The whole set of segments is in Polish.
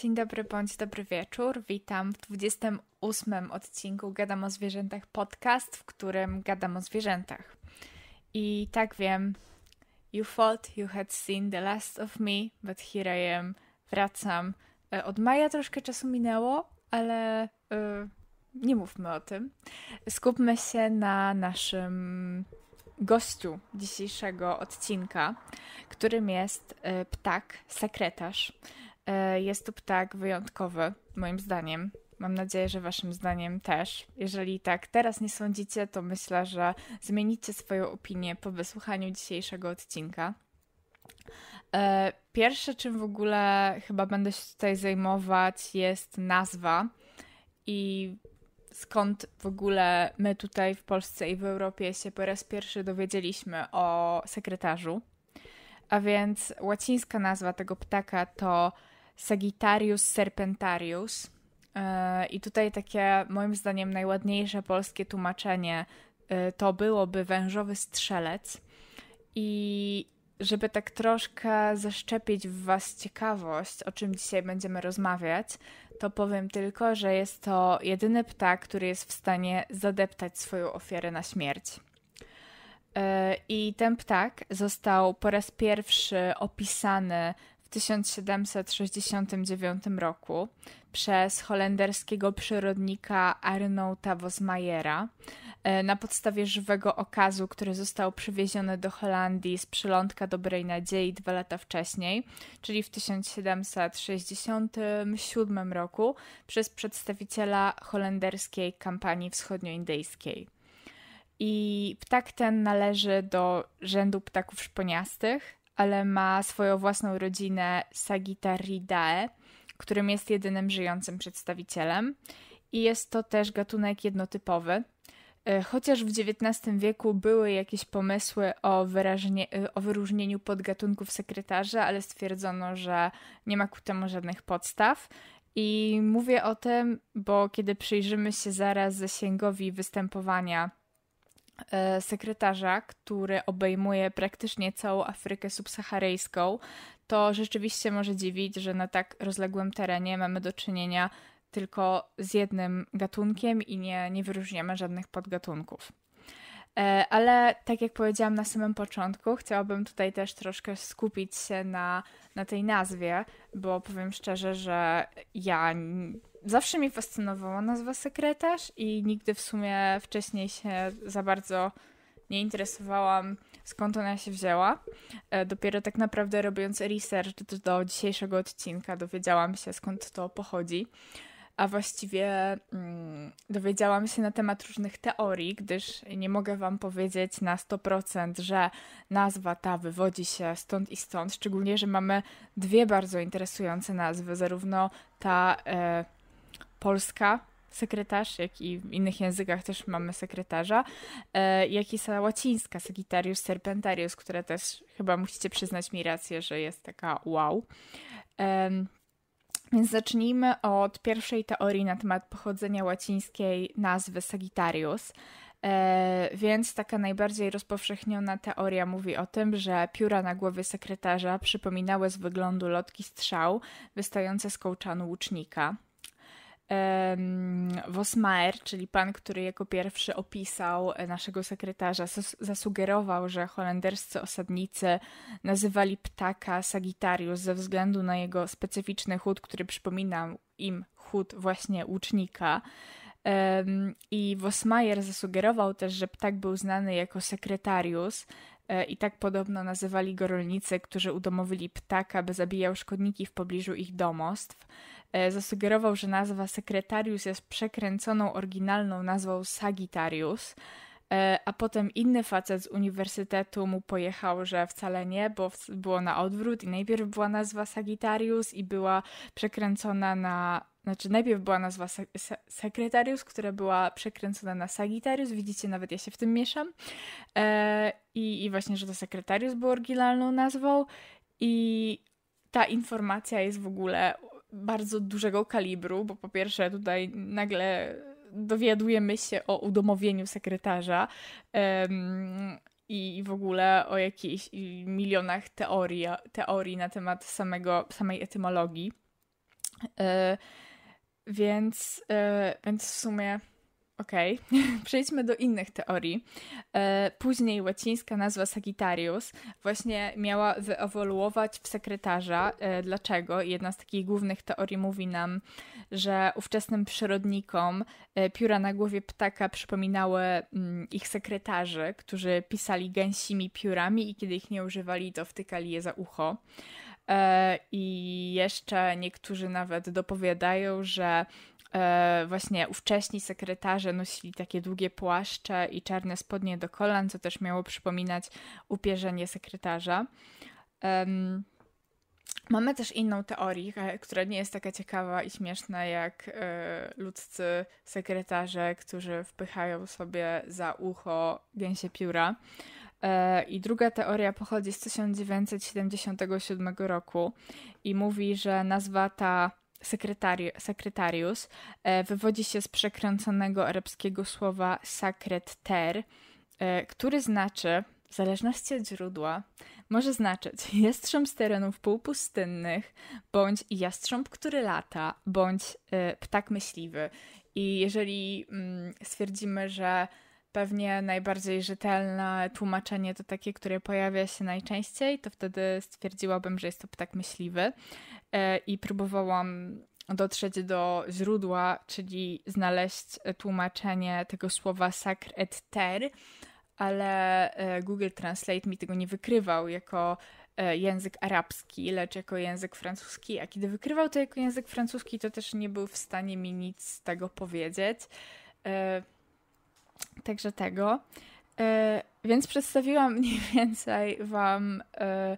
Dzień dobry bądź dobry wieczór. Witam w 28 odcinku Gadam o zwierzętach podcast, w którym gadam o zwierzętach. I tak wiem, you thought you had seen the last of me, but here I am. Wracam. E, od maja troszkę czasu minęło, ale e, nie mówmy o tym. Skupmy się na naszym gościu dzisiejszego odcinka, którym jest e, ptak, sekretarz E, jest to ptak wyjątkowy, moim zdaniem. Mam nadzieję, że Waszym zdaniem też. Jeżeli tak teraz nie sądzicie, to myślę, że zmienicie swoją opinię po wysłuchaniu dzisiejszego odcinka. E, pierwsze, czym w ogóle chyba będę się tutaj zajmować, jest nazwa i skąd w ogóle my tutaj w Polsce i w Europie się po raz pierwszy dowiedzieliśmy o sekretarzu. A więc łacińska nazwa tego ptaka to Sagittarius Serpentarius. E, I tutaj takie, moim zdaniem, najładniejsze polskie tłumaczenie e, to byłoby wężowy strzelec. I żeby tak troszkę zaszczepić w Was ciekawość, o czym dzisiaj będziemy rozmawiać, to powiem tylko, że jest to jedyny ptak, który jest w stanie zadeptać swoją ofiarę na śmierć. E, I ten ptak został po raz pierwszy opisany 1769 roku przez holenderskiego przyrodnika Arnouta Vosmayera e, na podstawie żywego okazu, który został przywieziony do Holandii z przylądka Dobrej Nadziei dwa lata wcześniej, czyli w 1767 roku przez przedstawiciela holenderskiej kampanii wschodnioindyjskiej. I ptak ten należy do rzędu ptaków szponiastych, ale ma swoją własną rodzinę Sagittariidae, którym jest jedynym żyjącym przedstawicielem. I jest to też gatunek jednotypowy. E, chociaż w XIX wieku były jakieś pomysły o, wyrażnie, e, o wyróżnieniu podgatunków sekretarza, ale stwierdzono, że nie ma ku temu żadnych podstaw. I mówię o tym, bo kiedy przyjrzymy się zaraz zasięgowi występowania E, sekretarza, który obejmuje praktycznie całą Afrykę subsaharyjską, to rzeczywiście może dziwić, że na tak rozległym terenie mamy do czynienia tylko z jednym gatunkiem i nie, nie wyróżniamy żadnych podgatunków. E, ale tak jak powiedziałam na samym początku, chciałabym tutaj też troszkę skupić się na, na tej nazwie, bo powiem szczerze, że ja zawsze mi fascynowała nazwa sekretarz i nigdy w sumie wcześniej się za bardzo nie interesowałam, skąd ona się wzięła. E, dopiero tak naprawdę robiąc research do dzisiejszego odcinka dowiedziałam się, skąd to pochodzi. A właściwie mm, dowiedziałam się na temat różnych teorii, gdyż nie mogę Wam powiedzieć na 100%, że nazwa ta wywodzi się stąd i stąd. Szczególnie, że mamy dwie bardzo interesujące nazwy, zarówno ta. E, polska sekretarz, jak i w innych językach też mamy sekretarza, e, jak i sala łacińska, Sagittarius Serpentarius, która też chyba musicie przyznać mi rację, że jest taka wow. Więc zacznijmy od pierwszej teorii na temat pochodzenia łacińskiej nazwy Sagittarius. E, więc taka najbardziej rozpowszechniona teoria mówi o tym, że pióra na głowie sekretarza przypominały z wyglądu lotki strzał wystające z kołczanu łucznika. Vosmaer, czyli pan, który jako pierwszy opisał naszego sekretarza, zasugerował, że holenderscy osadnicy nazywali ptaka Sagittarius ze względu na jego specyficzny chód, który przypominał im chód właśnie łucznika. I Vosmaer zasugerował też, że ptak był znany jako sekretarius, e, i tak podobno nazywali go rolnicy, którzy udomowili ptaka, by zabijał szkodniki w pobliżu ich domostw. E, zasugerował, że nazwa Sekretarius jest przekręconą oryginalną nazwą Sagittarius, e, a potem inny facet z uniwersytetu mu pojechał, że wcale nie, bo było na odwrót i najpierw była nazwa Sagittarius i była przekręcona na znaczy najpierw była nazwa se Sekretarius, która była przekręcona na Sagittarius, widzicie, nawet ja się w tym mieszam. E, i, I właśnie, że to Sekretarius był oryginalną nazwą i ta informacja jest w ogóle bardzo dużego kalibru, bo po pierwsze tutaj nagle dowiadujemy się o udomowieniu sekretarza um, i w ogóle o jakichś milionach teorii, teorii na temat samego, samej etymologii. E, więc, e, więc w sumie Okej, okay. przejdźmy do innych teorii. E, później łacińska nazwa Sagittarius właśnie miała wyewoluować w sekretarza. E, dlaczego? Jedna z takich głównych teorii mówi nam, że ówczesnym przyrodnikom e, pióra na głowie ptaka przypominały mm, ich sekretarzy, którzy pisali gęsimi piórami i kiedy ich nie używali, to wtykali je za ucho. I jeszcze niektórzy nawet dopowiadają, że E, właśnie ówcześni sekretarze nosili takie długie płaszcze i czarne spodnie do kolan, co też miało przypominać upierzenie sekretarza. Mamy też inną teorię, e, która nie jest taka ciekawa i śmieszna jak e, ludzcy sekretarze, którzy wpychają sobie za ucho gęsie pióra. I druga teoria pochodzi z 1977 roku i mówi, że nazwa ta sekretari sekretarius e, wywodzi się z przekręconego arabskiego słowa sakret ter, e, który znaczy, w zależności od źródła, może znaczyć jastrząb z terenów półpustynnych, bądź jastrząb, który lata, bądź e, ptak myśliwy. I jeżeli mm, stwierdzimy, że pewnie najbardziej rzetelne tłumaczenie to takie, które pojawia się najczęściej, to wtedy stwierdziłabym, że jest to ptak myśliwy e, i próbowałam dotrzeć do źródła, czyli znaleźć tłumaczenie tego słowa sacre et terre, ale e, Google Translate mi tego nie wykrywał jako e, język arabski, lecz jako język francuski. A kiedy wykrywał to jako język francuski, to też nie był w stanie mi nic z tego powiedzieć. Także tego. E, więc przedstawiłam mniej więcej Wam e,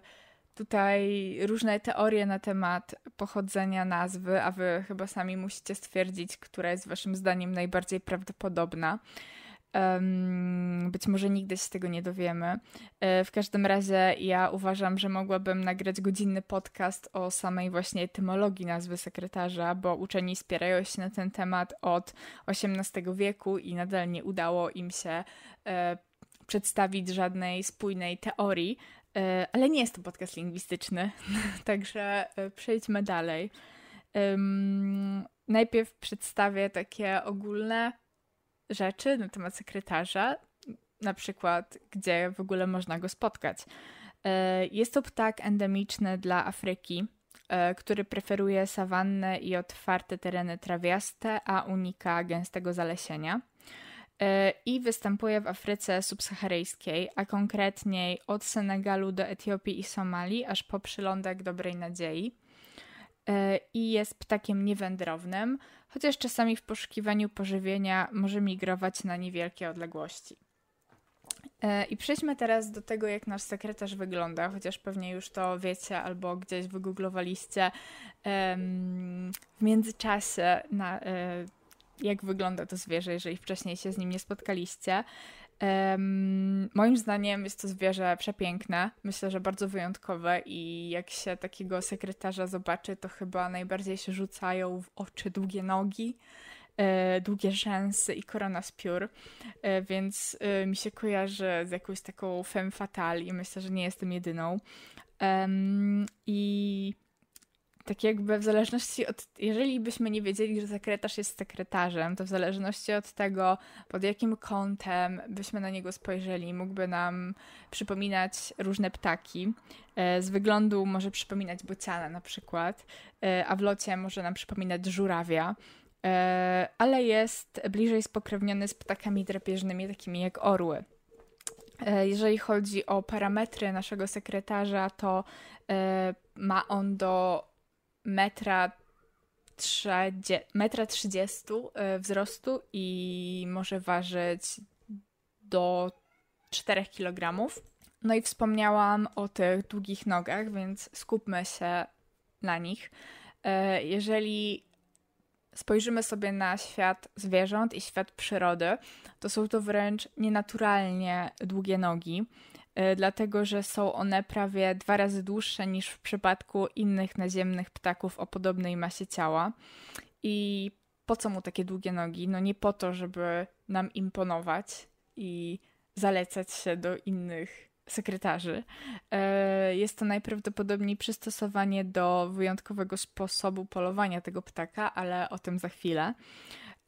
tutaj różne teorie na temat pochodzenia nazwy, a Wy chyba sami musicie stwierdzić, która jest Waszym zdaniem najbardziej prawdopodobna. Być może nigdy się tego nie dowiemy. E, w każdym razie ja uważam, że mogłabym nagrać godzinny podcast o samej właśnie etymologii nazwy sekretarza, bo uczeni spierają się na ten temat od XVIII wieku i nadal nie udało im się e, przedstawić żadnej spójnej teorii, e, ale nie jest to podcast lingwistyczny, także przejdźmy dalej. Najpierw przedstawię takie ogólne rzeczy na temat sekretarza, na przykład gdzie w ogóle można go spotkać. E, jest to ptak endemiczny dla Afryki, e, który preferuje sawannę i otwarte tereny trawiaste, a unika gęstego zalesienia. E, I występuje w Afryce subsaharyjskiej, a konkretniej od Senegalu do Etiopii i Somalii, aż po przylądek Dobrej Nadziei. E, i jest ptakiem niewędrownym, chociaż czasami w poszukiwaniu pożywienia może migrować na niewielkie odległości. E, I przejdźmy teraz do tego, jak nasz sekretarz wygląda, chociaż pewnie już to wiecie albo gdzieś wygooglowaliście w międzyczasie, na, e, jak wygląda to zwierzę, jeżeli wcześniej się z nim nie spotkaliście. Um, moim zdaniem jest to zwierzę przepiękne, myślę, że bardzo wyjątkowe i jak się takiego sekretarza zobaczy, to chyba najbardziej się rzucają w oczy długie nogi, e, długie rzęsy i korona z piór, e, więc e, mi się kojarzy z jakąś taką femme fatale i myślę, że nie jestem jedyną. Um, I tak jakby w zależności od, jeżeli byśmy nie wiedzieli, że sekretarz jest sekretarzem, to w zależności od tego, pod jakim kątem byśmy na niego spojrzeli, mógłby nam przypominać różne ptaki. E, z wyglądu może przypominać bociana na przykład, e, a w locie może nam przypominać żurawia, e, ale jest bliżej spokrewniony z ptakami drapieżnymi, takimi jak orły. Jeżeli chodzi o parametry naszego sekretarza, to ma on do metra, trzedzie, metra 30 e, wzrostu i może ważyć do 4 kg. No i wspomniałam o tych długich nogach, więc skupmy się na nich. E, jeżeli spojrzymy sobie na świat zwierząt i świat przyrody, to są to wręcz nienaturalnie długie nogi. E, dlatego że są one prawie dwa razy dłuższe niż w przypadku innych naziemnych ptaków o podobnej masie ciała. I po co mu takie długie nogi? No nie po to, żeby nam imponować i zalecać się do innych sekretarzy. E, jest to najprawdopodobniej przystosowanie do wyjątkowego sposobu polowania tego ptaka, ale o tym za chwilę.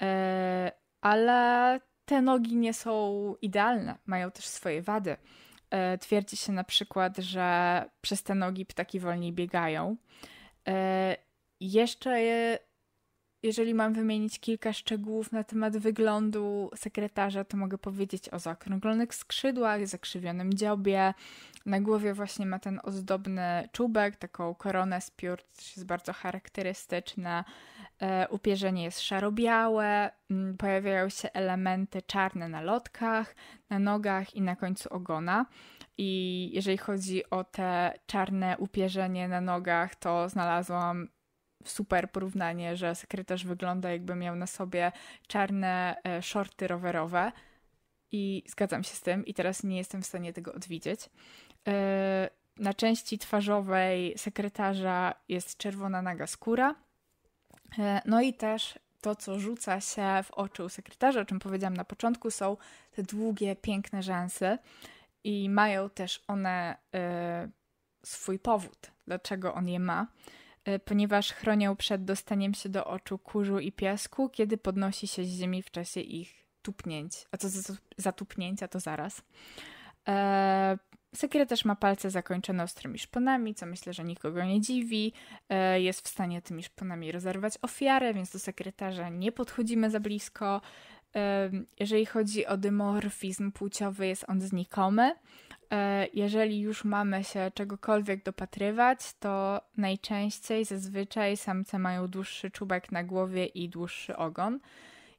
E, ale te nogi nie są idealne, mają też swoje wady. E, twierdzi się na przykład, że przez te nogi ptaki wolniej biegają. E, jeszcze, jeżeli mam wymienić kilka szczegółów na temat wyglądu sekretarza, to mogę powiedzieć o zaokrąglonych skrzydłach, zakrzywionym dziobie. Na głowie właśnie ma ten ozdobny czubek, taką koronę z piór, też jest bardzo charakterystyczne. E, upierzenie jest szaro-białe, mm, pojawiają się elementy czarne na lotkach, na nogach i na końcu ogona. I jeżeli chodzi o te czarne upierzenie na nogach, to znalazłam super porównanie, że sekretarz wygląda jakby miał na sobie czarne e, shorty rowerowe. I zgadzam się z tym, i teraz nie jestem w stanie tego odwiedzić. E, na części twarzowej sekretarza jest czerwona naga skóra E, no i też to, co rzuca się w oczy u sekretarza, o czym powiedziałam na początku, są te długie, piękne rzęsy i mają też one y, swój powód, dlaczego on je ma, y, ponieważ chronią przed dostaniem się do oczu kurzu i piasku, kiedy podnosi się z ziemi w czasie ich tupnięć. A co za, za tupnięcia, to zaraz. Y, sekretarz też ma palce zakończone ostrymi szponami, co myślę, że nikogo nie dziwi. E, jest w stanie tymi szponami rozerwać ofiarę, więc do sekretarza nie podchodzimy za blisko. E, jeżeli chodzi o dymorfizm płciowy, jest on znikomy. E, jeżeli już mamy się czegokolwiek dopatrywać, to najczęściej, zazwyczaj samce mają dłuższy czubek na głowie i dłuższy ogon.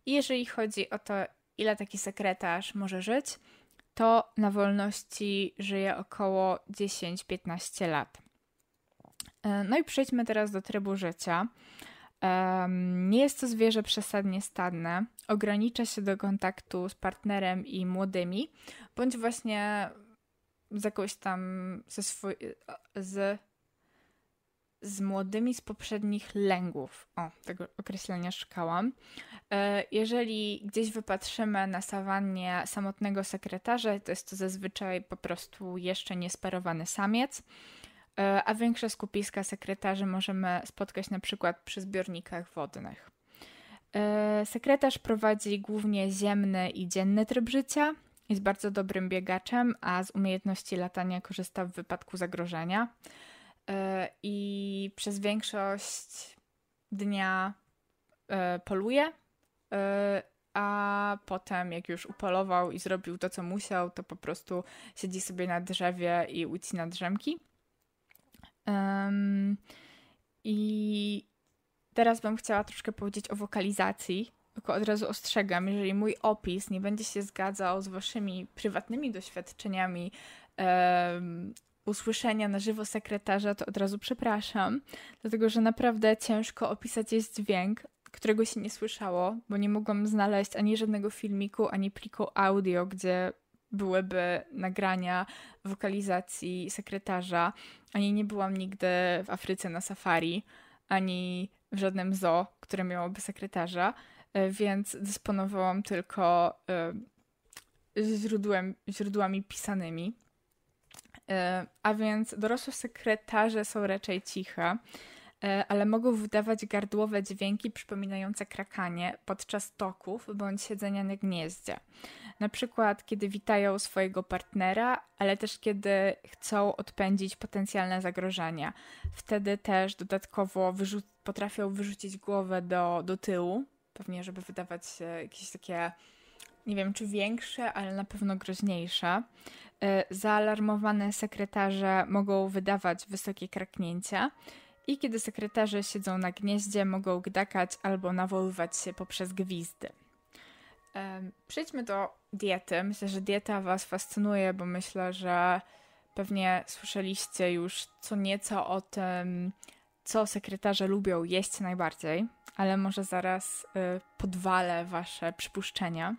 I jeżeli chodzi o to, ile taki sekretarz może żyć, to na wolności żyje około 10-15 lat. E, no i przejdźmy teraz do trybu życia. Nie jest to zwierzę przesadnie stadne, ogranicza się do kontaktu z partnerem i młodymi, bądź właśnie z jakąś tam ze, swój, z z młodymi z poprzednich lęgów. O, tego określenia szukałam. E, jeżeli gdzieś wypatrzymy na sawannie samotnego sekretarza, to jest to zazwyczaj po prostu jeszcze niesparowany samiec, e, a większe skupiska sekretarzy możemy spotkać na przykład przy zbiornikach wodnych. E, sekretarz prowadzi głównie ziemny i dzienny tryb życia, jest bardzo dobrym biegaczem, a z umiejętności latania korzysta w wypadku zagrożenia. E, i przez większość dnia e, poluje, e, a potem jak już upolował i zrobił to, co musiał, to po prostu siedzi sobie na drzewie i ucina drzemki. I teraz bym chciała troszkę powiedzieć o wokalizacji, tylko od razu ostrzegam, jeżeli mój opis nie będzie się zgadzał z waszymi prywatnymi doświadczeniami usłyszenia na żywo sekretarza, to od razu przepraszam, dlatego że naprawdę ciężko opisać jest dźwięk, którego się nie słyszało, bo nie mogłam znaleźć ani żadnego filmiku, ani pliku audio, gdzie byłyby nagrania wokalizacji sekretarza, ani nie byłam nigdy w Afryce na safari, ani w żadnym zoo, które miałoby sekretarza, e, więc dysponowałam tylko e, źródłem, źródłami pisanymi E, a więc dorosłe sekretarze są raczej ciche, e, ale mogą wydawać gardłowe dźwięki przypominające krakanie podczas toków bądź siedzenia na gnieździe. Na przykład, kiedy witają swojego partnera, ale też kiedy chcą odpędzić potencjalne zagrożenia. Wtedy też dodatkowo wyrzu- potrafią wyrzucić głowę do, do tyłu, pewnie żeby wydawać e, jakieś takie nie wiem czy większe, ale na pewno groźniejsze. E, zaalarmowane sekretarze mogą wydawać wysokie kraknięcia i kiedy sekretarze siedzą na gnieździe, mogą gdakać albo nawoływać się poprzez gwizdy. E, przejdźmy do diety. Myślę, że dieta Was fascynuje, bo myślę, że pewnie słyszeliście już co nieco o tym, co sekretarze lubią jeść najbardziej, ale może zaraz e, podwalę Wasze przypuszczenia.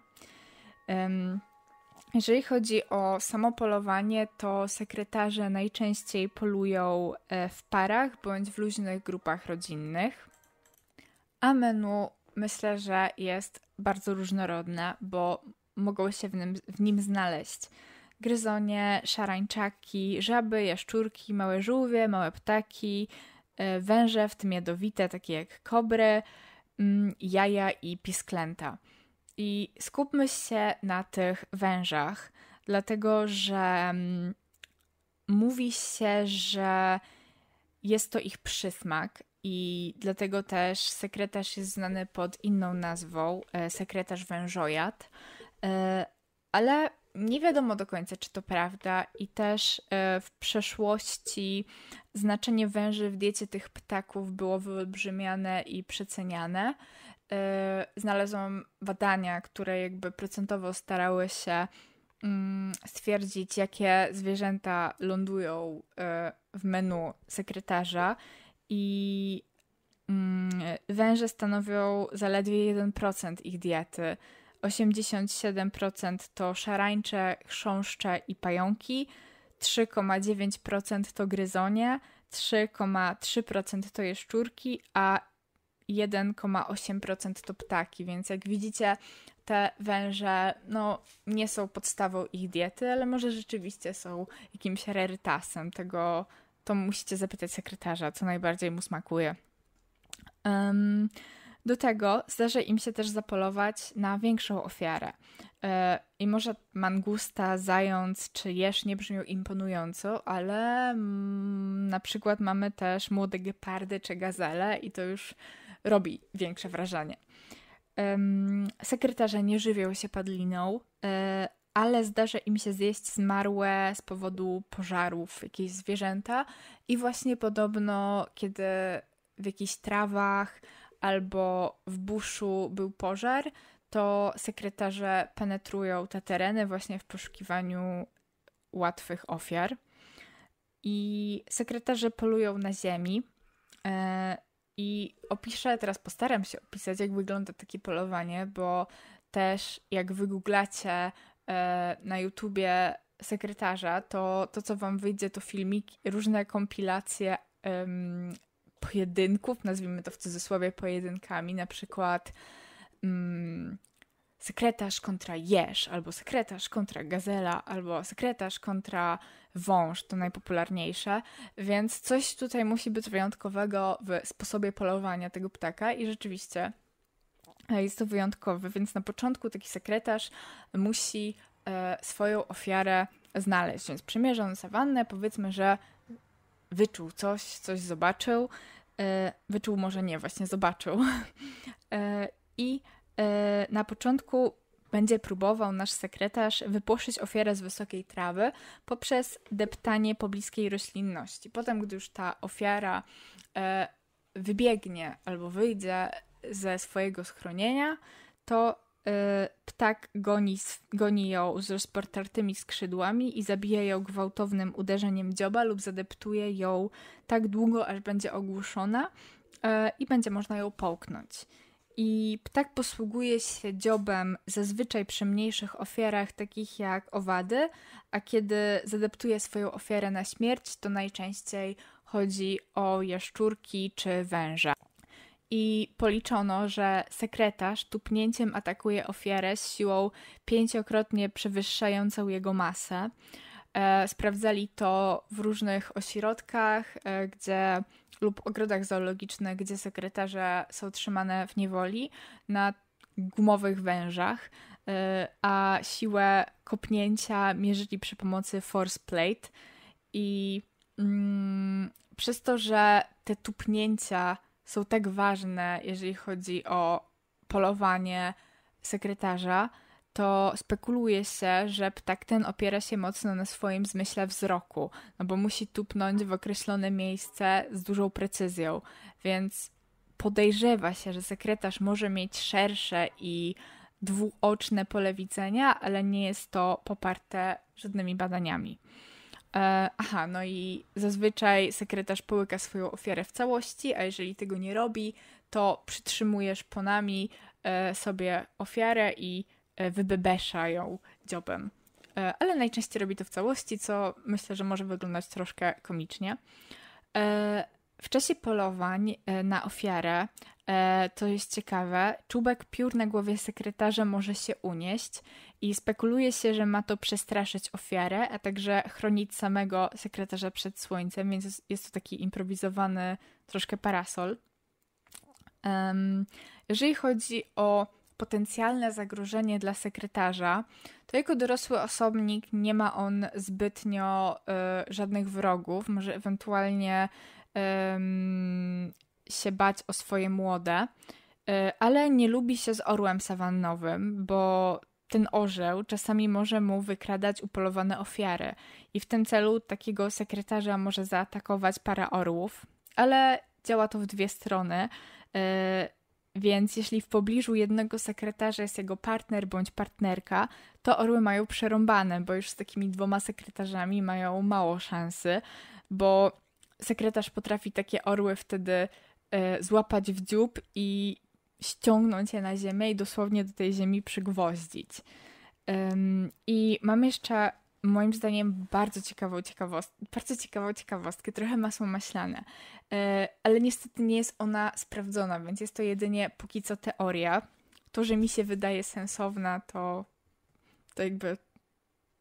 Jeżeli chodzi o samopolowanie, to sekretarze najczęściej polują e, w parach bądź w luźnych grupach rodzinnych. A menu myślę, że jest bardzo różnorodne, bo mogą się w nim, w nim znaleźć gryzonie, szarańczaki, żaby, jaszczurki, małe żółwie, małe ptaki, e, węże, w tym jadowite, takie jak kobry, mm, jaja i pisklęta. I skupmy się na tych wężach, dlatego że mm, mówi się, że jest to ich przysmak i dlatego też sekretarz jest znany pod inną nazwą e, sekretarz wężojad. E, ale nie wiadomo do końca, czy to prawda, i też e, w przeszłości znaczenie węży w diecie tych ptaków było wyolbrzymiane i przeceniane. Y, znalazłam badania, które jakby procentowo starały się mm, stwierdzić, jakie zwierzęta lądują y, w menu sekretarza i mm, węże stanowią zaledwie 1% ich diety. 87% to szarańcze, chrząszcze i pająki, 3,9% to gryzonie, 3,3% to jeszczurki, a 1,8% to ptaki, więc jak widzicie, te węże no, nie są podstawą ich diety, ale może rzeczywiście są jakimś rerytasem Tego to musicie zapytać sekretarza, co najbardziej mu smakuje. Um, do tego zdarza im się też zapolować na większą ofiarę. E, I może mangusta, zając czy jeż nie brzmią imponująco, ale mm, na przykład mamy też młode gepardy czy gazele i to już robi większe wrażenie. Sekretarze nie żywią się padliną, e, ale zdarza im się zjeść zmarłe z powodu pożarów jakieś zwierzęta i właśnie podobno, kiedy w jakichś trawach albo w buszu był pożar, to sekretarze penetrują te tereny właśnie w poszukiwaniu łatwych ofiar. I sekretarze polują na ziemi, e, i opiszę, teraz postaram się opisać, jak wygląda takie polowanie, bo też jak wygooglacie e, na YouTubie sekretarza, to to, co wam wyjdzie, to filmiki, różne kompilacje pojedynków, nazwijmy to w cudzysłowie pojedynkami, na przykład mm, sekretarz kontra jeż, albo sekretarz kontra gazela, albo sekretarz kontra wąż, to najpopularniejsze, więc coś tutaj musi być wyjątkowego w sposobie polowania tego ptaka i rzeczywiście e, jest to wyjątkowe, więc na początku taki sekretarz musi e, swoją ofiarę znaleźć, więc przymierza na sawannę, powiedzmy, że wyczuł coś, coś zobaczył, e, wyczuł może nie, właśnie zobaczył i E, na początku będzie próbował nasz sekretarz wypłoszyć ofiarę z wysokiej trawy poprzez deptanie pobliskiej roślinności. Potem, gdy już ta ofiara e, wybiegnie albo wyjdzie ze swojego schronienia, to e, ptak goni, goni ją z rozpartartymi skrzydłami i zabija ją gwałtownym uderzeniem dzioba lub zadeptuje ją tak długo, aż będzie ogłuszona i będzie można ją połknąć. I ptak posługuje się dziobem zazwyczaj przy mniejszych ofiarach, takich jak owady, a kiedy zadeptuje swoją ofiarę na śmierć, to najczęściej chodzi o jaszczurki czy węże. I policzono, że sekretarz tupnięciem atakuje ofiarę z siłą pięciokrotnie przewyższającą jego masę. E, sprawdzali to w różnych ośrodkach, e, gdzie lub ogrodach zoologicznych, gdzie sekretarze są trzymane w niewoli na gumowych wężach, e, a siłę kopnięcia mierzyli przy pomocy force plate i mm, przez to, że te tupnięcia są tak ważne, jeżeli chodzi o polowanie sekretarza, to spekuluje się, że ptak ten opiera się mocno na swoim zmyśle wzroku, no bo musi tupnąć w określone miejsce z dużą precyzją, więc podejrzewa się, że sekretarz może mieć szersze i dwuoczne pole widzenia, ale nie jest to poparte żadnymi badaniami. E, aha, no i zazwyczaj sekretarz połyka swoją ofiarę w całości, a jeżeli tego nie robi, to przytrzymujesz ponami e, sobie ofiarę i E, wybebesza ją dziobem. E, ale najczęściej robi to w całości, co myślę, że może wyglądać troszkę komicznie. E, w czasie polowań na ofiarę, to jest ciekawe, czubek piór na głowie sekretarza może się unieść i spekuluje się, że ma to przestraszyć ofiarę, a także chronić samego sekretarza przed słońcem, więc jest to taki improwizowany troszkę parasol. Jeżeli chodzi o potencjalne zagrożenie dla sekretarza, to jako dorosły osobnik nie ma on zbytnio y, żadnych wrogów, może ewentualnie y, się bać o swoje młode, y, ale nie lubi się z orłem sawannowym, bo ten orzeł czasami może mu wykradać upolowane ofiary i w tym celu takiego sekretarza może zaatakować para orłów, ale działa to w dwie strony y, więc jeśli w pobliżu jednego sekretarza jest jego partner bądź partnerka, to orły mają przerąbane, bo już z takimi dwoma sekretarzami mają mało szansy, bo sekretarz potrafi takie orły wtedy y, złapać w dziób i ściągnąć je na ziemię i dosłownie do tej ziemi przygwoździć. Ym, I mam jeszcze moim zdaniem bardzo ciekawą ciekawostkę, bardzo ciekawą ciekawostkę, trochę masło maślane, e, ale niestety nie jest ona sprawdzona, więc jest to jedynie póki co teoria. To, że mi się wydaje sensowna, to, to jakby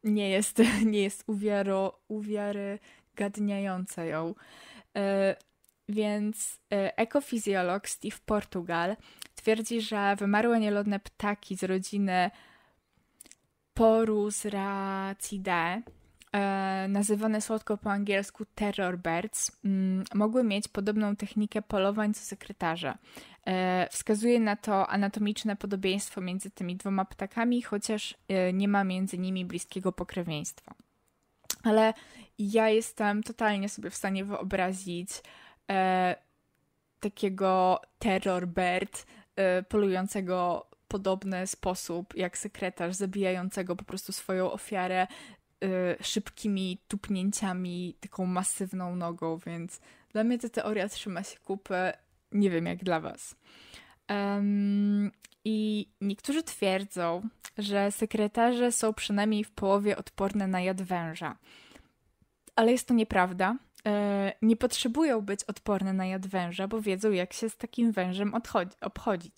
nie jest, nie jest uwiaro, ją. E, więc e, ekofizjolog Steve Portugal twierdzi, że wymarłe nielodne ptaki z rodziny porus z D, e, nazywane słodko po angielsku terror birds, mm, mogły mieć podobną technikę polowań co sekretarze. E, wskazuje na to anatomiczne podobieństwo między tymi dwoma ptakami, chociaż e, nie ma między nimi bliskiego pokrewieństwa. Ale ja jestem totalnie sobie w stanie wyobrazić takiego terror bird polującego podobny sposób jak sekretarz zabijającego po prostu swoją ofiarę y, szybkimi tupnięciami, taką masywną nogą, więc dla mnie ta teoria trzyma się kupy. Nie wiem jak dla Was. Um, I niektórzy twierdzą, że sekretarze są przynajmniej w połowie odporne na jad węża. Ale jest to nieprawda. E, nie potrzebują być odporne na jad węża, bo wiedzą, jak się z takim wężem obchodzić.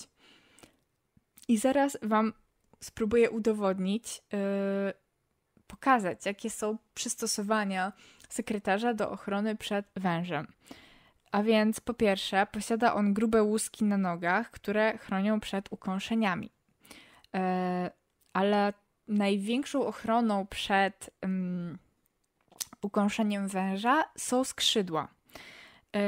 I zaraz Wam spróbuję udowodnić, yy, pokazać, jakie są przystosowania sekretarza do ochrony przed wężem. A więc po pierwsze, posiada on grube łuski na nogach, które chronią przed ukąszeniami. Yy, ale największą ochroną przed yy, ukąszeniem węża są skrzydła. Y,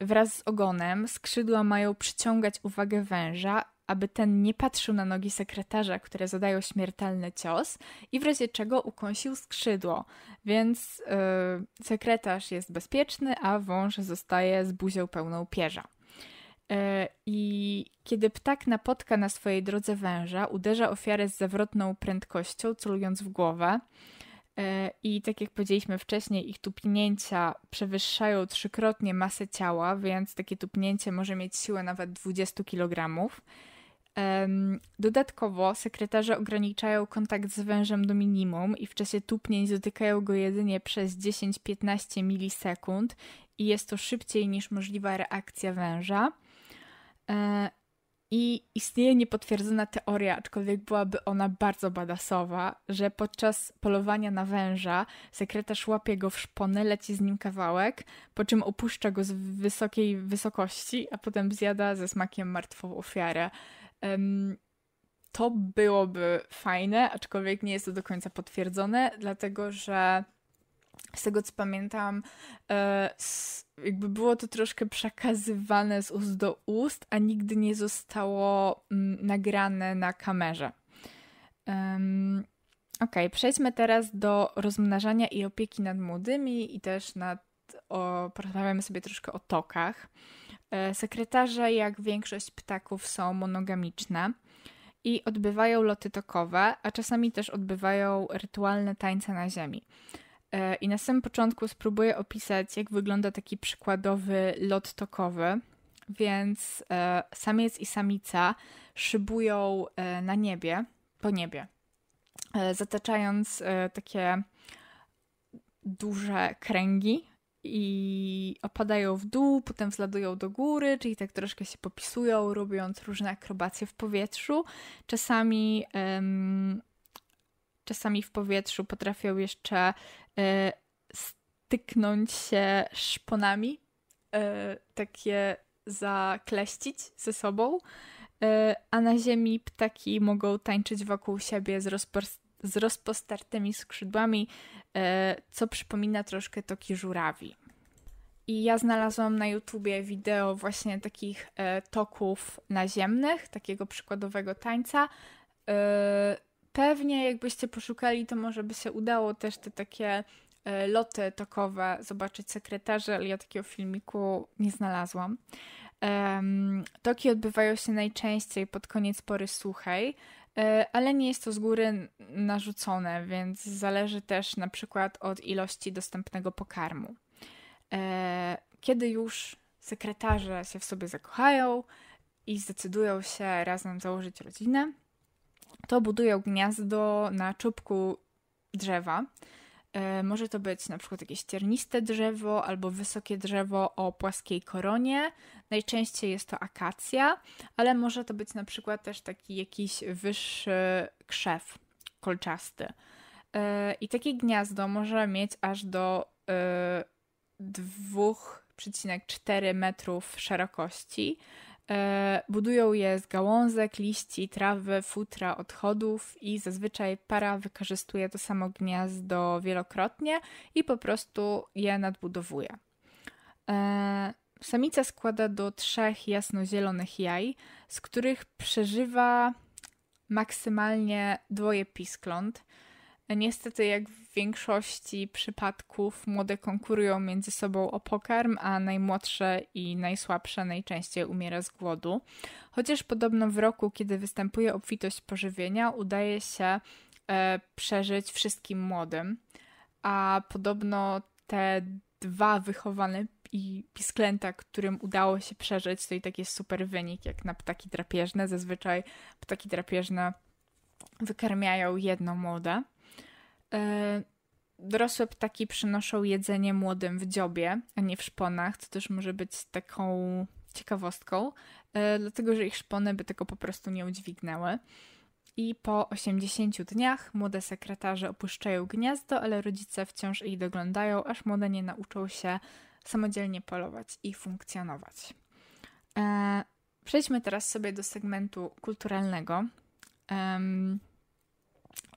wraz z ogonem skrzydła mają przyciągać uwagę węża aby ten nie patrzył na nogi sekretarza, które zadają śmiertelny cios i w razie czego ukąsił skrzydło. Więc yy, sekretarz jest bezpieczny, a wąż zostaje z buzią pełną pierza. Y, I kiedy ptak napotka na swojej drodze węża, uderza ofiarę z zawrotną prędkością, celując w głowę. Y, I tak jak powiedzieliśmy wcześniej, ich tupnięcia przewyższają trzykrotnie masę ciała, więc takie tupnięcie może mieć siłę nawet 20 kg. Dodatkowo sekretarze ograniczają kontakt z wężem do minimum i w czasie tupnień dotykają go jedynie przez 10-15 milisekund i jest to szybciej niż możliwa reakcja węża. E, I istnieje niepotwierdzona teoria, aczkolwiek byłaby ona bardzo badasowa, że podczas polowania na węża sekretarz łapie go w szpony, leci z nim kawałek, po czym opuszcza go z wysokiej wysokości, a potem zjada ze smakiem martwą ofiarę to byłoby fajne, aczkolwiek nie jest to do końca potwierdzone, dlatego że z tego co pamiętam, e, jakby było to troszkę przekazywane z ust do ust, a nigdy nie zostało mm, nagrane na kamerze. Ok, przejdźmy teraz do rozmnażania i opieki nad młodymi i też nad. O, porozmawiamy sobie troszkę o tokach. E, sekretarze, jak większość ptaków, są monogamiczne i odbywają loty tokowe, a czasami też odbywają rytualne tańce na ziemi. E, I na samym początku spróbuję opisać, jak wygląda taki przykładowy lot tokowy. Więc e, samiec i samica szybują na niebie, po niebie, zataczając takie duże kręgi i opadają w dół, potem wzladują do góry, czyli tak troszkę się popisują, robiąc różne akrobacje w powietrzu. Czasami, um, czasami w powietrzu potrafią jeszcze e, styknąć się szponami, e, takie zakleścić ze sobą, e, a na ziemi ptaki mogą tańczyć wokół siebie z rozpor z rozpostartymi skrzydłami, e, co przypomina troszkę toki żurawi. I ja znalazłam na YouTubie wideo właśnie takich e, toków naziemnych, takiego przykładowego tańca. E, pewnie jakbyście poszukali, to może by się udało też te takie loty tokowe zobaczyć sekretarze, ale ja takiego filmiku nie znalazłam. toki odbywają się najczęściej pod koniec pory suchej, E, ale nie jest to z góry narzucone, więc zależy też na przykład od ilości dostępnego pokarmu. E, kiedy już sekretarze się w sobie zakochają i zdecydują się razem założyć rodzinę, to budują gniazdo na czubku drzewa E, może to być na przykład jakieś cierniste drzewo albo wysokie drzewo o płaskiej koronie. Najczęściej jest to akacja, ale może to być na przykład też taki jakiś wyższy krzew kolczasty. E, I takie gniazdo może mieć aż do 2,4 e, metrów szerokości E, budują je z gałązek, liści, trawy, futra, odchodów i zazwyczaj para wykorzystuje to samo gniazdo wielokrotnie i po prostu je nadbudowuje. E, samica składa do trzech jasnozielonych jaj, z których przeżywa maksymalnie dwoje piskląt. Niestety, jak w większości przypadków, młode konkurują między sobą o pokarm, a najmłodsze i najsłabsze najczęściej umiera z głodu. Chociaż podobno w roku, kiedy występuje obfitość pożywienia, udaje się e, przeżyć wszystkim młodym, a podobno te dwa wychowane i pisklęta, którym udało się przeżyć, to i tak jest super wynik, jak na ptaki drapieżne. Zazwyczaj ptaki drapieżne wykarmiają jedno młode. E, dorosłe ptaki przynoszą jedzenie młodym w dziobie, a nie w szponach, co też może być taką ciekawostką, e, dlatego że ich szpony by tego po prostu nie udźwignęły. I po 80 dniach młode sekretarze opuszczają gniazdo, ale rodzice wciąż ich doglądają, aż młode nie nauczą się samodzielnie polować i funkcjonować. E, przejdźmy teraz sobie do segmentu kulturalnego.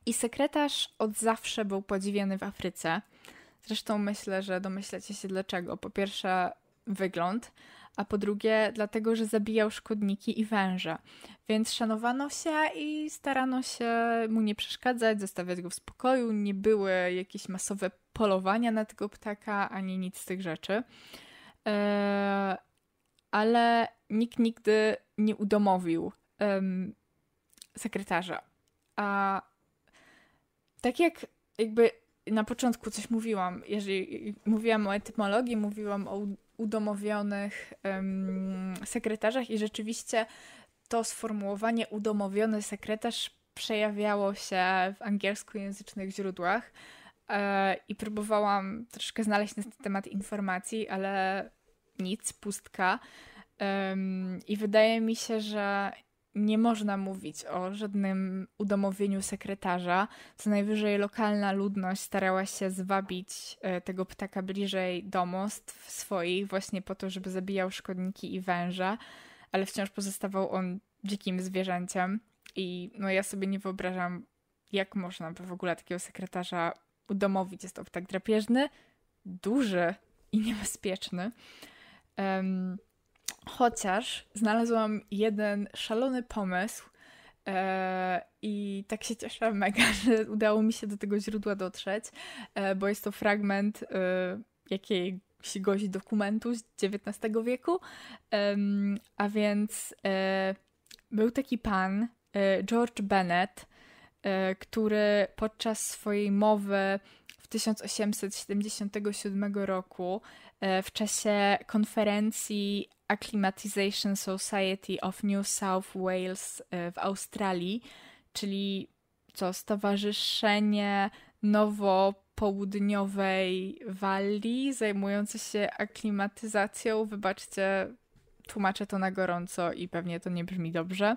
I sekretarz od zawsze był podziwiany w Afryce. Zresztą myślę, że domyślacie się dlaczego. Po pierwsze, wygląd, a po drugie, dlatego, że zabijał szkodniki i węże. Więc szanowano się i starano się mu nie przeszkadzać, zostawiać go w spokoju. Nie były jakieś masowe polowania na tego ptaka ani nic z tych rzeczy. E, ale nikt nigdy nie udomowił sekretarza. A tak jak jakby na początku coś mówiłam, jeżeli mówiłam o etymologii, mówiłam o udomowionych um, sekretarzach i rzeczywiście to sformułowanie udomowiony sekretarz przejawiało się w angielskojęzycznych źródłach e, i próbowałam troszkę znaleźć na ten temat informacji, ale nic, pustka. Um, I wydaje mi się, że nie można mówić o żadnym udomowieniu sekretarza. Co najwyżej lokalna ludność starała się zwabić e, tego ptaka bliżej domostw swoich, właśnie po to, żeby zabijał szkodniki i węża, ale wciąż pozostawał on dzikim zwierzęciem. I no ja sobie nie wyobrażam, jak można by w ogóle takiego sekretarza udomowić. Jest to ptak drapieżny, duży i niebezpieczny. Um, Chociaż znalazłam jeden szalony pomysł e, i tak się cieszę mega, że udało mi się do tego źródła dotrzeć, e, bo jest to fragment e, jakiejś gości dokumentu z XIX wieku. a więc e, był taki pan, e, George Bennett, E, który podczas swojej mowy w 1877 roku e, w czasie konferencji Acclimatization Society of New South Wales e, w Australii, czyli co Stowarzyszenie Nowo-Południowej Walii zajmujące się aklimatyzacją. Wybaczcie tłumaczę to na gorąco i pewnie to nie brzmi dobrze.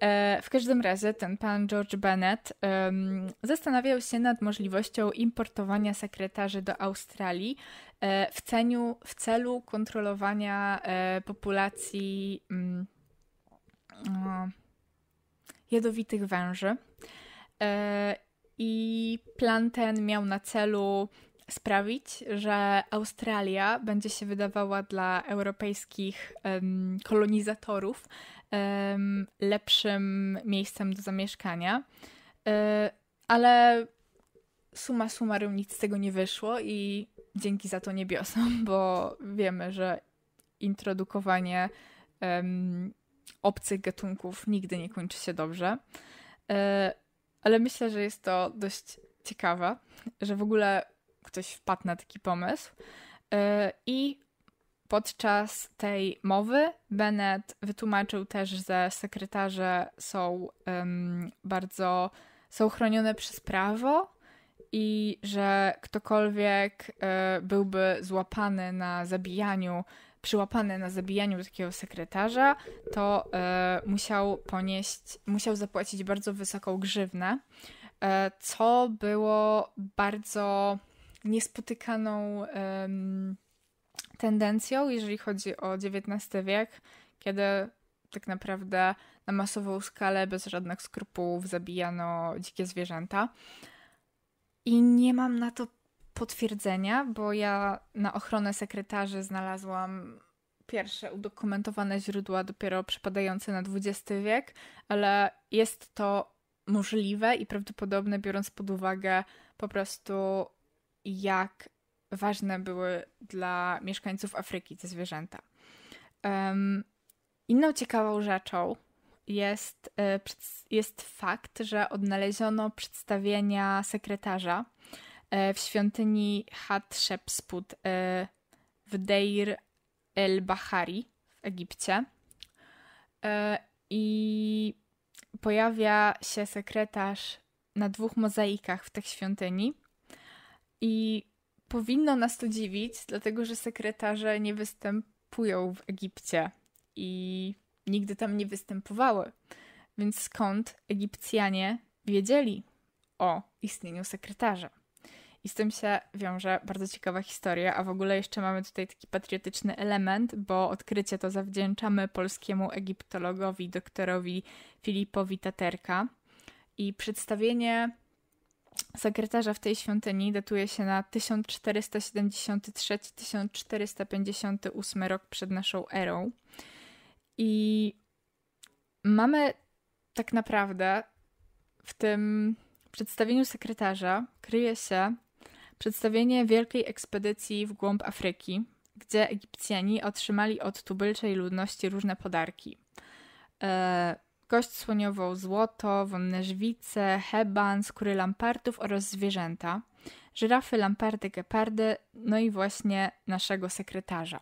E, w każdym razie ten pan George Bennett zastanawiał się nad możliwością importowania sekretarzy do Australii e, w, ceniu, w celu kontrolowania e, populacji mm, jadowitych węży. I plan ten miał na celu sprawić, że Australia będzie się wydawała dla europejskich um, kolonizatorów um, lepszym miejscem do zamieszkania. E, ale suma summarum nic z tego nie wyszło i dzięki za to niebiosom, bo wiemy, że introdukowanie um, obcych gatunków nigdy nie kończy się dobrze. E, ale myślę, że jest to dość ciekawe, że w ogóle ktoś wpadł na taki pomysł. Y, I podczas tej mowy Bennett wytłumaczył też, że sekretarze są um, bardzo są chronione przez prawo i że ktokolwiek y, byłby złapany na zabijaniu, przyłapany na zabijaniu takiego sekretarza, to y, musiał ponieść, musiał zapłacić bardzo wysoką grzywnę, y, co było bardzo niespotykaną um, tendencją, jeżeli chodzi o XIX wiek, kiedy tak naprawdę na masową skalę bez żadnych skrupułów zabijano dzikie zwierzęta. I nie mam na to potwierdzenia, bo ja na ochronę sekretarzy znalazłam pierwsze udokumentowane źródła dopiero przypadające na XX wiek, ale jest to możliwe i prawdopodobne, biorąc pod uwagę po prostu jak ważne były dla mieszkańców Afryki te zwierzęta. Um, inną ciekawą rzeczą jest, e, jest fakt, że odnaleziono przedstawienia sekretarza e, w świątyni Hatshepsut e, w Deir el-Bahari w Egipcie. I pojawia się sekretarz na dwóch mozaikach w tej świątyni. I powinno nas to dziwić, dlatego że sekretarze nie występują w Egipcie i nigdy tam nie występowały. Więc skąd Egipcjanie wiedzieli o istnieniu sekretarza? I z tym się wiąże bardzo ciekawa historia, a w ogóle jeszcze mamy tutaj taki patriotyczny element, bo odkrycie to zawdzięczamy polskiemu egiptologowi, doktorowi Filipowi Taterka. I przedstawienie sekretarza w tej świątyni datuje się na 1473-1458 rok przed naszą erą. I mamy tak naprawdę w tym przedstawieniu sekretarza kryje się przedstawienie wielkiej ekspedycji w głąb Afryki, gdzie Egipcjanie otrzymali od tubylczej ludności różne podarki. E, kość słoniową złoto, wonne żwice, heban, skóry lampartów oraz zwierzęta, żyrafy, lamparty, gepardy, no i właśnie naszego sekretarza.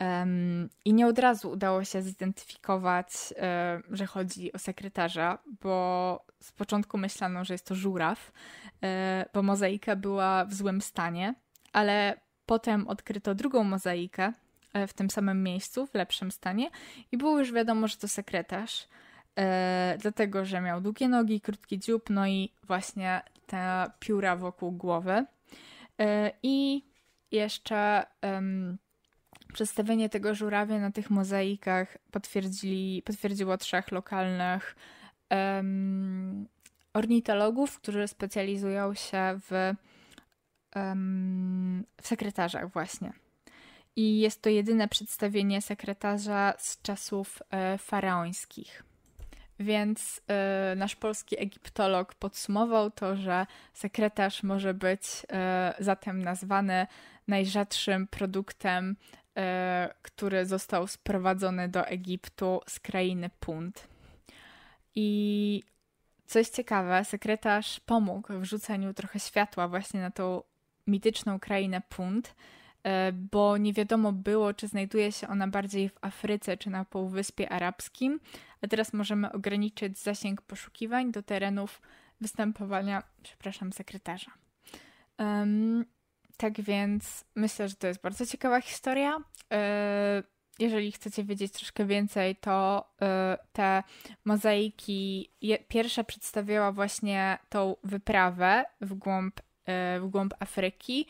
Um, I nie od razu udało się zidentyfikować, um, że chodzi o sekretarza, bo z początku myślano, że jest to żuraw, um, bo mozaika była w złym stanie, ale potem odkryto drugą mozaikę e, w tym samym miejscu, w lepszym stanie, i było już wiadomo, że to sekretarz e, dlatego że miał długie nogi, krótki dziób, no i właśnie te pióra wokół głowy. E, I jeszcze um, przedstawienie tego żurawia na tych mozaikach potwierdzili, potwierdziło trzech lokalnych um, ornitologów, którzy specjalizują się w, um, w sekretarzach właśnie. I jest to jedyne przedstawienie sekretarza z czasów e, faraońskich. Więc y, nasz polski egiptolog podsumował to, że sekretarz może być y, zatem nazwany najrzadszym produktem, y, który został sprowadzony do Egiptu z krainy Punt. I coś ciekawe, sekretarz pomógł w rzuceniu trochę światła właśnie na tą mityczną krainę Punt E, bo nie wiadomo było, czy znajduje się ona bardziej w Afryce czy na Półwyspie Arabskim, a teraz możemy ograniczyć zasięg poszukiwań do terenów występowania, przepraszam, sekretarza. Um, tak więc myślę, że to jest bardzo ciekawa historia. E, jeżeli chcecie wiedzieć troszkę więcej, to e, te mozaiki, pierwsza przedstawiała właśnie tą wyprawę w głąb, w głąb Afryki,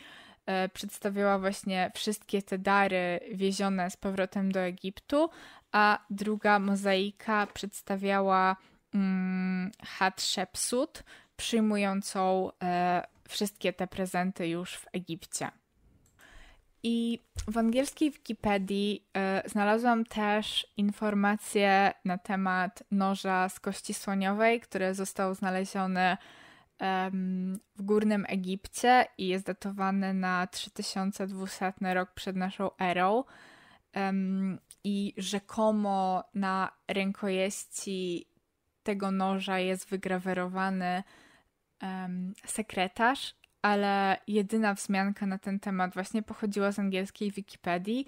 E, przedstawiała właśnie wszystkie te dary wiezione z powrotem do Egiptu, a druga mozaika przedstawiała mm, Hatshepsut, przyjmującą e, wszystkie te prezenty już w Egipcie. I w angielskiej Wikipedii e, znalazłam też informacje na temat noża z kości słoniowej, który został znaleziony w Górnym Egipcie i jest datowane na 3200 rok przed naszą erą. I rzekomo na rękojeści tego noża jest wygrawerowany sekretarz, ale jedyna wzmianka na ten temat właśnie pochodziła z angielskiej Wikipedii.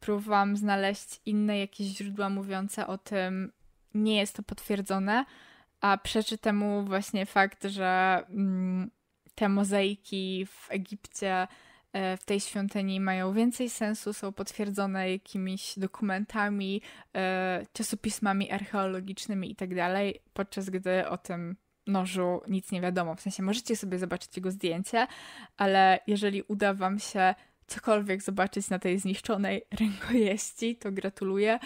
Próbowałam znaleźć inne jakieś źródła mówiące o tym, nie jest to potwierdzone, a przeczy temu właśnie fakt, że mm, te mozaiki w Egipcie, e, w tej świątyni mają więcej sensu, są potwierdzone jakimiś dokumentami, e, czasopismami archeologicznymi itd., tak podczas gdy o tym nożu nic nie wiadomo. W sensie możecie sobie zobaczyć jego zdjęcie, ale jeżeli uda wam się cokolwiek zobaczyć na tej zniszczonej rękojeści, to gratuluję.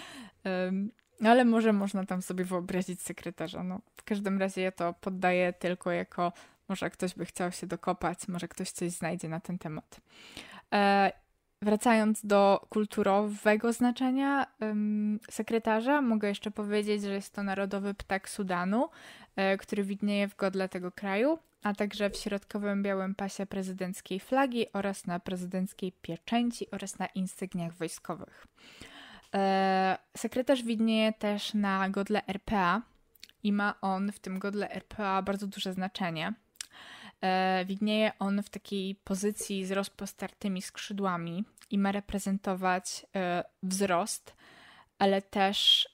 No ale może można tam sobie wyobrazić sekretarza. No, w każdym razie ja to poddaję tylko jako może ktoś by chciał się dokopać, może ktoś coś znajdzie na ten temat. E, wracając do kulturowego znaczenia ym, sekretarza, mogę jeszcze powiedzieć, że jest to narodowy ptak Sudanu, e, który widnieje w godle tego kraju, a także w środkowym białym pasie prezydenckiej flagi oraz na prezydenckiej pieczęci oraz na insygniach wojskowych. E, sekretarz widnieje też na godle RPA i ma on w tym godle RPA bardzo duże znaczenie. E, widnieje on w takiej pozycji z rozpostartymi skrzydłami i ma reprezentować e, wzrost, ale też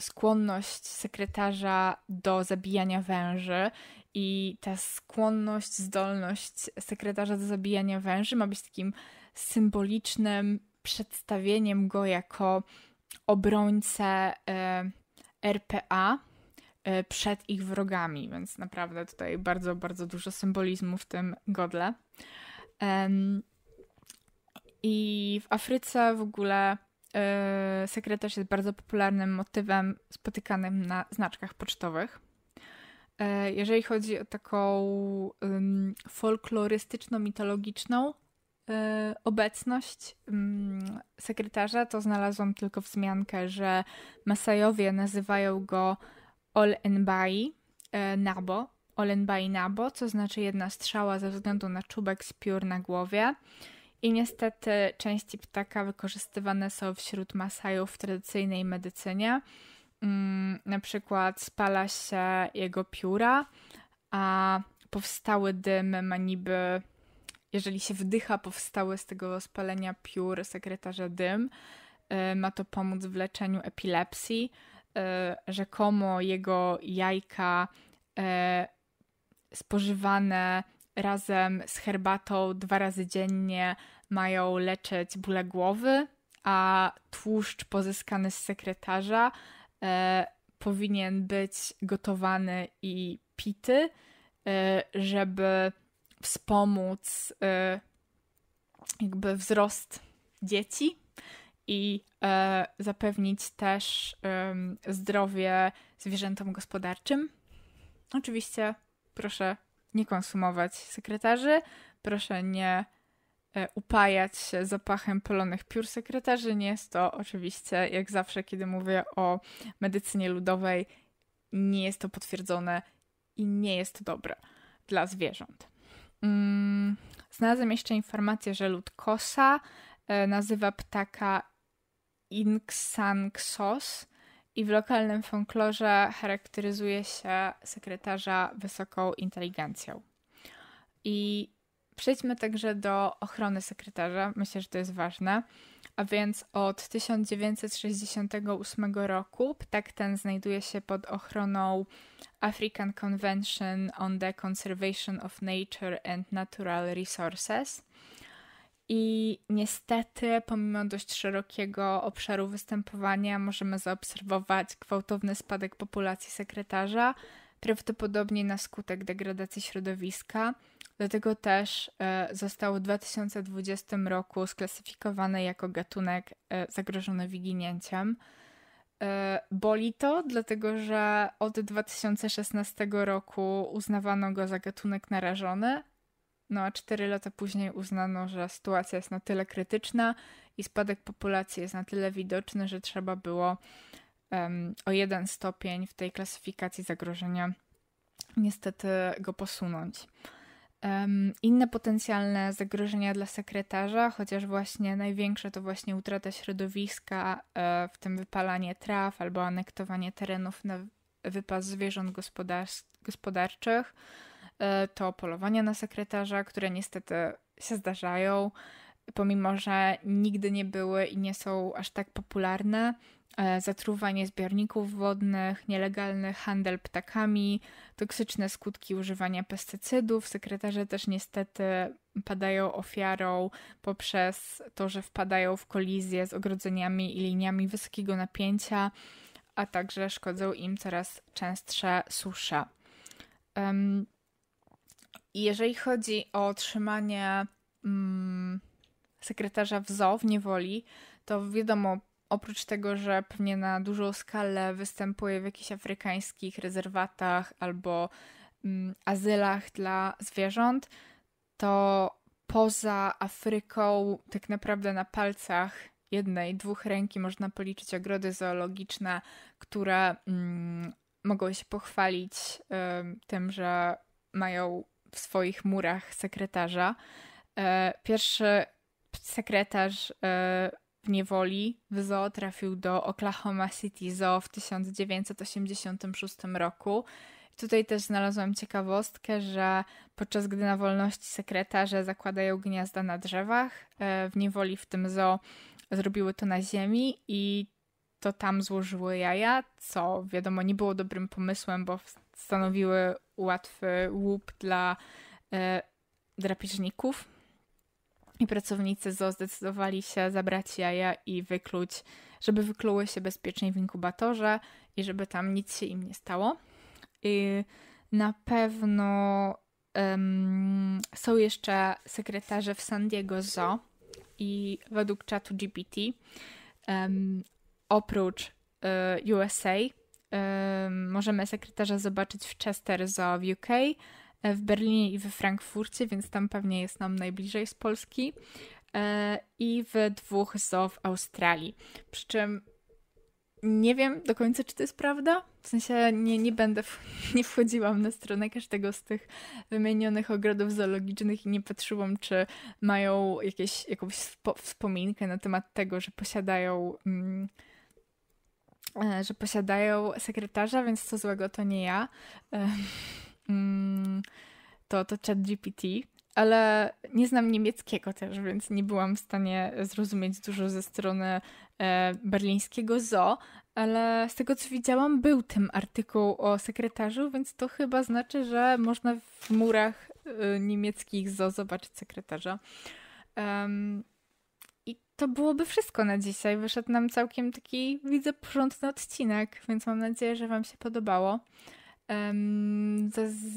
skłonność sekretarza do zabijania węży. I ta skłonność, zdolność sekretarza do zabijania węży ma być takim symbolicznym przedstawieniem go jako obrońcę e, RPA e, przed ich wrogami, więc naprawdę tutaj bardzo, bardzo dużo symbolizmu w tym godle. I w Afryce w ogóle e, sekretarz jest bardzo popularnym motywem spotykanym na znaczkach pocztowych. Jeżeli chodzi o taką folklorystyczno-mitologiczną E, obecność mm, sekretarza, to znalazłam tylko wzmiankę, że Masajowie nazywają go Olenbai e, Nabo, Olenbai Nabo, co znaczy jedna strzała ze względu na czubek z piór na głowie. I niestety części ptaka wykorzystywane są wśród Masajów w tradycyjnej medycynie. Mm, na przykład spala się jego pióra, a powstały dym ma niby jeżeli się wdycha powstały z tego spalenia piór sekretarza dym, e, ma to pomóc w leczeniu epilepsji. E, rzekomo jego jajka e, spożywane razem z herbatą dwa razy dziennie mają leczyć bóle głowy, a tłuszcz pozyskany z sekretarza powinien być gotowany i pity, żeby wspomóc y, jakby wzrost dzieci i e, zapewnić też zdrowie zwierzętom gospodarczym. Oczywiście proszę nie konsumować sekretarzy, proszę nie e, upajać się zapachem polonych piór sekretarzy. Nie jest to oczywiście, jak zawsze, kiedy mówię o medycynie ludowej, nie jest to potwierdzone i nie jest to dobre dla zwierząt. Mm, jeszcze informację, że lud e, nazywa ptaka Inksanksos i w lokalnym folklorze charakteryzuje się sekretarza wysoką inteligencją. I przejdźmy także do ochrony sekretarza. Myślę, że to jest ważne a więc od 1968 roku ptak ten znajduje się pod ochroną African Convention on the Conservation of Nature and Natural Resources. I niestety, pomimo dość szerokiego obszaru występowania, możemy zaobserwować gwałtowny spadek populacji sekretarza, prawdopodobnie na skutek degradacji środowiska Dlatego też e, został w 2020 roku sklasyfikowany jako gatunek e, zagrożony wyginięciem. E, boli to, dlatego że od 2016 roku uznawano go za gatunek narażony, no a 4 lata później uznano, że sytuacja jest na tyle krytyczna i spadek populacji jest na tyle widoczny, że trzeba było um, o jeden stopień w tej klasyfikacji zagrożenia niestety go posunąć inne potencjalne zagrożenia dla sekretarza, chociaż właśnie największe to właśnie utrata środowiska, e, w tym wypalanie traw albo anektowanie terenów na wypas zwierząt gospodarczych, e, to polowania na sekretarza, które niestety się zdarzają, pomimo że nigdy nie były i nie są aż tak popularne. E, zatruwanie zbiorników wodnych, nielegalny handel ptakami, toksyczne skutki używania pestycydów. Sekretarze też niestety padają ofiarą poprzez to, że wpadają w kolizję z ogrodzeniami i liniami wysokiego napięcia, a także szkodzą im coraz częstsze susze. Um, jeżeli chodzi o trzymanie um, mm, sekretarza w zoo w niewoli, to wiadomo, Oprócz tego, że pewnie na dużą skalę występuje w jakichś afrykańskich rezerwatach albo mm, azylach dla zwierząt, to poza Afryką tak naprawdę na palcach jednej, dwóch ręki można policzyć ogrody zoologiczne, które mm, mogą się pochwalić y, tym, że mają w swoich murach sekretarza. Y, pierwszy sekretarz y, w niewoli w zoo trafił do Oklahoma City Zoo w 1986 roku. Tutaj też znalazłam ciekawostkę, że podczas gdy na wolności sekretarze zakładają gniazda na drzewach, e, w niewoli w tym zoo zrobiły to na ziemi i to tam złożyły jaja, co wiadomo nie było dobrym pomysłem, bo stanowiły łatwy łup dla e, drapieżników i pracownicy ZOO zdecydowali się zabrać jaja i wykluć, żeby wykluły się bezpiecznie w inkubatorze i żeby tam nic się im nie stało. I na pewno um, są jeszcze sekretarze w San Diego Zoo i według czatu GPT um, oprócz y, e, USA y, możemy sekretarza zobaczyć w Chester Zoo w UK, E, w Berlinie i we Frankfurcie, więc tam pewnie jest nam najbliżej z Polski e, i w dwóch zoo w Australii. Przy czym nie wiem do końca, czy to jest prawda. W sensie nie, nie będę, nie wchodziłam na stronę każdego z tych wymienionych ogrodów zoologicznych i nie patrzyłam, czy mają jakieś, jakąś wspominkę na temat tego, że posiadają. Mm, e, że posiadają sekretarza, więc co złego to nie ja. Mm, to, to chat GPT, ale nie znam niemieckiego też, więc nie byłam w stanie zrozumieć dużo ze strony e, berlińskiego zoo, ale z tego co widziałam, był tym artykuł o sekretarzu, więc to chyba znaczy, że można w murach e, niemieckich zoo zobaczyć sekretarza. Um, I to byłoby wszystko na dzisiaj. Wyszedł nam całkiem taki, widzę, porządny odcinek, więc mam nadzieję, że Wam się podobało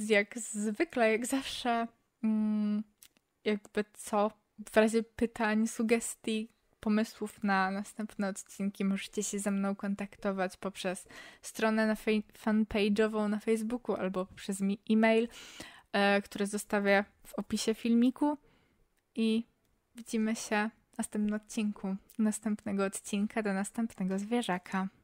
jak zwykle, jak zawsze, mm, jakby co, w razie pytań, sugestii, pomysłów na następne odcinki, możecie się ze mną kontaktować poprzez stronę na fanpage'ową na Facebooku albo przez e-mail, e, który zostawię w opisie filmiku. I widzimy się w następnym odcinku, następnego odcinka do następnego zwierzaka.